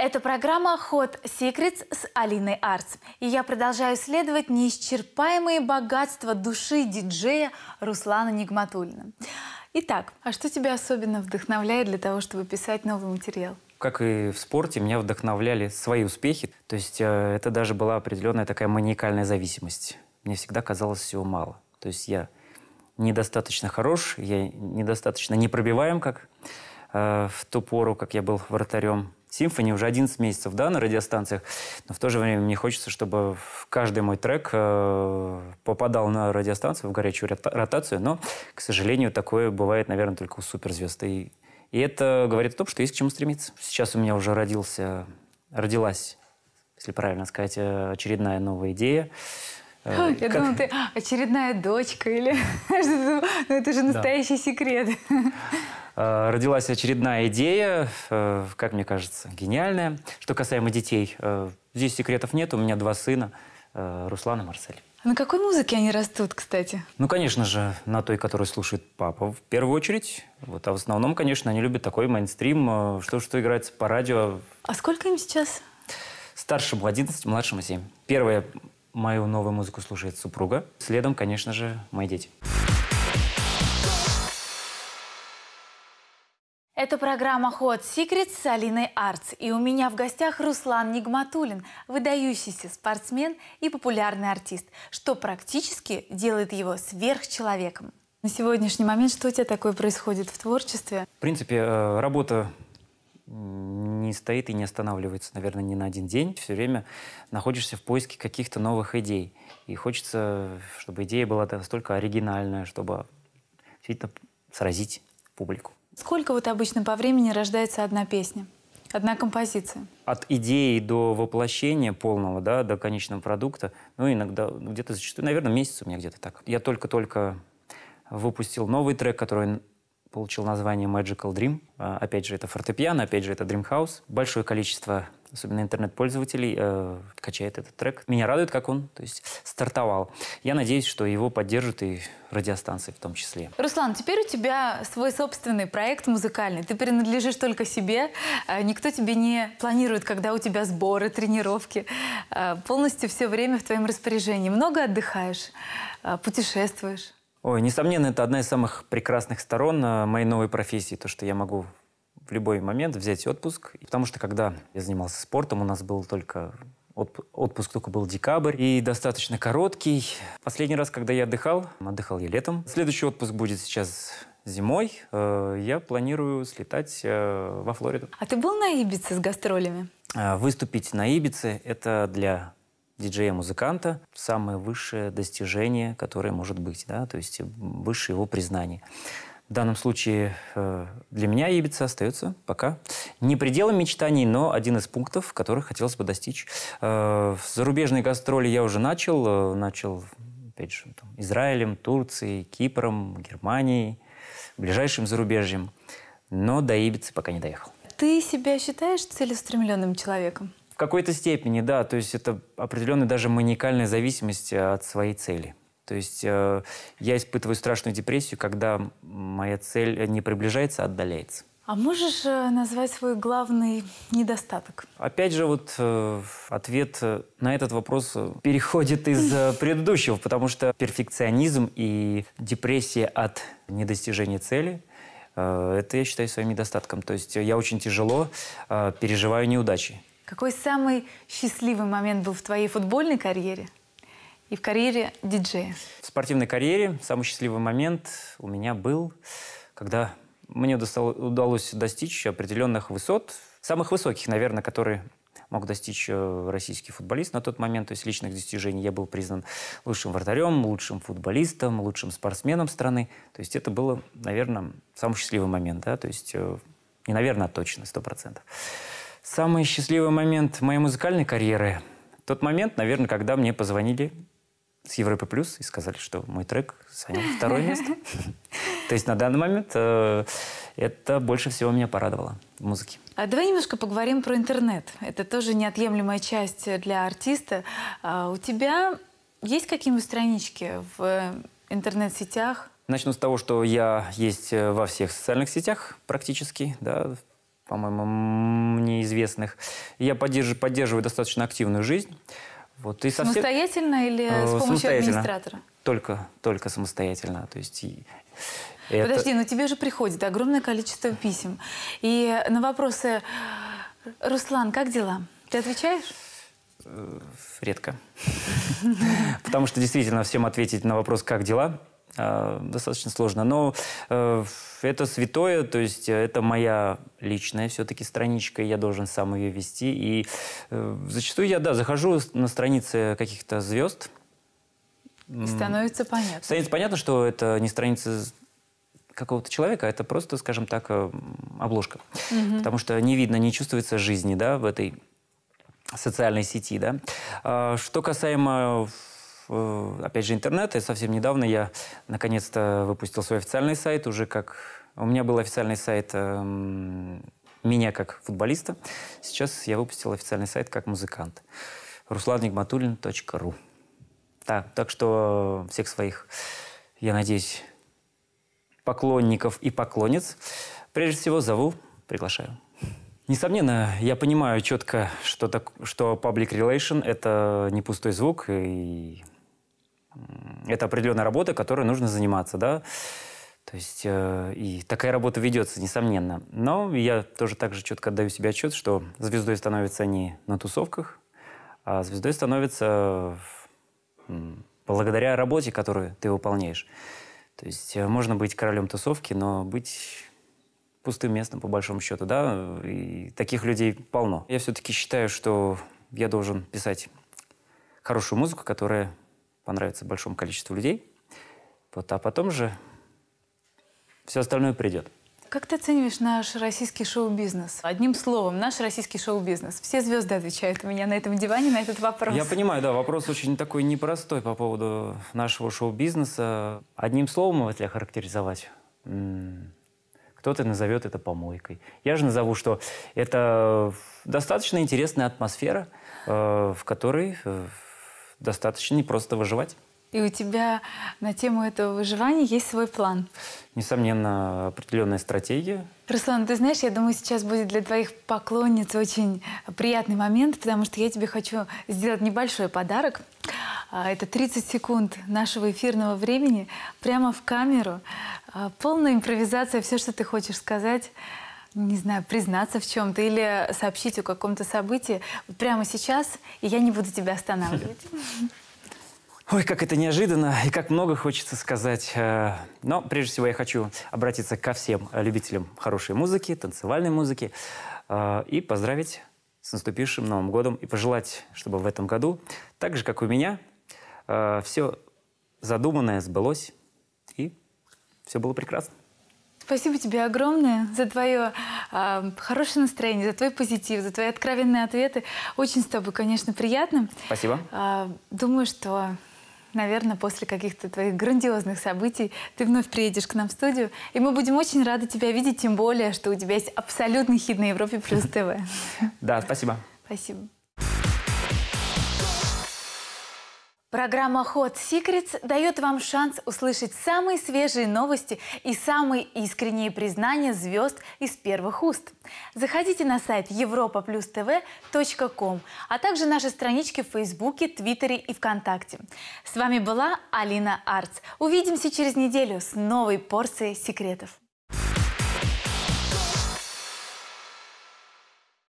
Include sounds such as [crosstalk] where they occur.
Это программа Hot Secrets с Алиной Арц. И я продолжаю исследовать неисчерпаемые богатства души диджея Руслана Нигматуллина. Итак, а что тебя особенно вдохновляет для того, чтобы писать новый материал? Как и в спорте, меня вдохновляли свои успехи. То есть э, это даже была определенная такая маниакальная зависимость. Мне всегда казалось всего мало. То есть я недостаточно хорош, я недостаточно непробиваем, как э, в ту пору, как я был вратарем Symphony уже 11 месяцев, да, на радиостанциях, но в то же время мне хочется, чтобы каждый мой трек э, попадал на радиостанцию в горячую ротацию, но, к сожалению, такое бывает, наверное, только у суперзвезд. И, и это говорит о том, что есть к чему стремиться. Сейчас у меня уже родился, родилась, если правильно сказать, э, очередная новая идея, э, я как... думала, ты а, очередная дочка или... [laughs] ну, это же настоящий да. секрет. Э, родилась очередная идея, э, как мне кажется, гениальная. Что касаемо детей, э, здесь секретов нет, у меня два сына, Руслан и Марсель. А на какой музыке они растут, кстати? Ну, конечно же, на той, которую слушает папа в первую очередь. Вот, а в основном, конечно, они любят такой мейнстрим, что что играется по радио. А сколько им сейчас? Старшему 11, младшему 7. Первое, мою новую музыку слушает супруга. Следом, конечно же, мои дети. Это программа «Ход Секрет» с Алиной Арц. И у меня в гостях Руслан Нигматулин, выдающийся спортсмен и популярный артист, что практически делает его сверхчеловеком. На сегодняшний момент что у тебя такое происходит в творчестве? В принципе, э, работа не стоит и не останавливается, наверное, ни на один день. Все время находишься в поиске каких-то новых идей. И хочется, чтобы идея была настолько оригинальная, чтобы действительно сразить публику. Сколько вот обычно по времени рождается одна песня? Одна композиция. От идеи до воплощения полного, да, до конечного продукта, ну, иногда, где-то зачастую, наверное, месяц у меня где-то так. Я только-только выпустил новый трек, который получил название Magical Dream. А, опять же, это фортепиано, опять же, это Dream House. Большое количество особенно интернет-пользователей, э, качает этот трек. Меня радует, как он то есть, стартовал. Я надеюсь, что его поддержат и радиостанции в том числе. Руслан, теперь у тебя свой собственный проект музыкальный. Ты принадлежишь только себе. Э, никто тебе не планирует, когда у тебя сборы, тренировки. Э, полностью все время в твоем распоряжении. Много отдыхаешь, э, путешествуешь. Ой, несомненно, это одна из самых прекрасных сторон моей новой профессии, то, что я могу в любой момент взять отпуск. Потому что когда я занимался спортом, у нас был только отпуск только был декабрь и достаточно короткий. Последний раз, когда я отдыхал, отдыхал я летом. Следующий отпуск будет сейчас зимой. Э, я планирую слетать э, во Флориду. А ты был на Ибице с гастролями? Э, выступить на Ибице – это для диджея-музыканта самое высшее достижение, которое может быть, да, то есть высшее его признание. В данном случае э, для меня Ибица остается пока не пределом мечтаний, но один из пунктов, которых хотелось бы достичь. Э, зарубежной гастроли я уже начал. Э, начал, опять же, там, Израилем, Турцией, Кипром, Германией, ближайшим зарубежьем. Но до Ибицы пока не доехал. Ты себя считаешь целеустремленным человеком? В какой-то степени, да. То есть это определенная даже маниакальная зависимость от своей цели. То есть э, я испытываю страшную депрессию, когда моя цель не приближается, а отдаляется. А можешь э, назвать свой главный недостаток? Опять же, вот э, ответ э, на этот вопрос переходит из [laughs] предыдущего, потому что перфекционизм и депрессия от недостижения цели это я считаю своим недостатком. То есть я очень тяжело переживаю неудачи. Какой самый счастливый момент был в твоей футбольной карьере? и в карьере диджея? В спортивной карьере самый счастливый момент у меня был, когда мне удалось достичь определенных высот, самых высоких, наверное, которые мог достичь э, российский футболист на тот момент, то есть личных достижений. Я был признан лучшим вратарем, лучшим футболистом, лучшим спортсменом страны. То есть это было, наверное, самый счастливый момент, да, то есть э, не наверное, а точно, сто процентов. Самый счастливый момент моей музыкальной карьеры – тот момент, наверное, когда мне позвонили с Европы Плюс и сказали, что мой трек занял [laughs] второе место. [laughs] То есть на данный момент э, это больше всего меня порадовало в музыке. А давай немножко поговорим про интернет. Это тоже неотъемлемая часть для артиста. А у тебя есть какие-нибудь странички в интернет-сетях? Начну с того, что я есть э, во всех социальных сетях практически, да, по-моему, мне известных. Я поддерживаю, поддерживаю достаточно активную жизнь. Вот, и совсем... Самостоятельно или э, с помощью администратора? Только, только самостоятельно. То есть это... Подожди, но ну тебе же приходит огромное количество писем. И на вопросы «Руслан, как дела?» Ты отвечаешь? Э, редко. [laughs] Потому что действительно всем ответить на вопрос «Как дела?» А, достаточно сложно. Но э, это святое, то есть э, это моя личная все-таки страничка, я должен сам ее вести. И э, зачастую я, да, захожу на страницы каких-то звезд. становится понятно. Становится понятно, что это не страница какого-то человека, а это просто, скажем так, обложка. Угу. Потому что не видно, не чувствуется жизни да, в этой социальной сети. Да. А, что касаемо Э, опять же, интернета. И совсем недавно я, наконец-то, выпустил свой официальный сайт уже как... У меня был официальный сайт эм, меня как футболиста. Сейчас я выпустил официальный сайт как музыкант. ruslanigmatulin.ru да, Так что всех своих, я надеюсь, поклонников и поклонниц прежде всего зову, приглашаю. Несомненно, я понимаю четко, что, так, что public relation – это не пустой звук, и это определенная работа, которой нужно заниматься, да. То есть э, и такая работа ведется, несомненно. Но я тоже так же четко отдаю себе отчет, что звездой становится не на тусовках, а звездой становится благодаря работе, которую ты выполняешь. То есть э, можно быть королем тусовки, но быть пустым местом, по большому счету, да, и таких людей полно. Я все-таки считаю, что я должен писать хорошую музыку, которая понравится большому количеству людей. Вот, а потом же все остальное придет. Как ты оцениваешь наш российский шоу-бизнес? Одним словом, наш российский шоу-бизнес. Все звезды отвечают у меня на этом диване на этот вопрос. Я понимаю, да, вопрос очень такой непростой по поводу нашего шоу-бизнеса. Одним словом, вот ли охарактеризовать? Кто-то назовет это помойкой. Я же назову, что это достаточно интересная атмосфера, э, в которой э, достаточно не просто выживать. И у тебя на тему этого выживания есть свой план? Несомненно, определенная стратегия. Руслан, ты знаешь, я думаю, сейчас будет для твоих поклонниц очень приятный момент, потому что я тебе хочу сделать небольшой подарок. А, это 30 секунд нашего эфирного времени прямо в камеру. А, полная импровизация, все, что ты хочешь сказать не знаю, признаться в чем-то или сообщить о каком-то событии прямо сейчас, и я не буду тебя останавливать. [laughs] Ой, как это неожиданно и как много хочется сказать. Э, но прежде всего я хочу обратиться ко всем любителям хорошей музыки, танцевальной музыки э, и поздравить с наступившим Новым годом и пожелать, чтобы в этом году, так же, как у меня, э, все задуманное сбылось и все было прекрасно. Спасибо тебе огромное за твое э, хорошее настроение, за твой позитив, за твои откровенные ответы. Очень с тобой, конечно, приятно. Спасибо. Э, думаю, что, наверное, после каких-то твоих грандиозных событий ты вновь приедешь к нам в студию, и мы будем очень рады тебя видеть, тем более, что у тебя есть абсолютный хит на Европе плюс ТВ. [laughs] Да, спасибо. Спасибо. Программа Hot Secrets дает вам шанс услышать самые свежие новости и самые искренние признания звезд из первых уст. Заходите на сайт europaplustv.com, а также наши странички в Фейсбуке, Твиттере и ВКонтакте. С вами была Алина Арц. Увидимся через неделю с новой порцией секретов.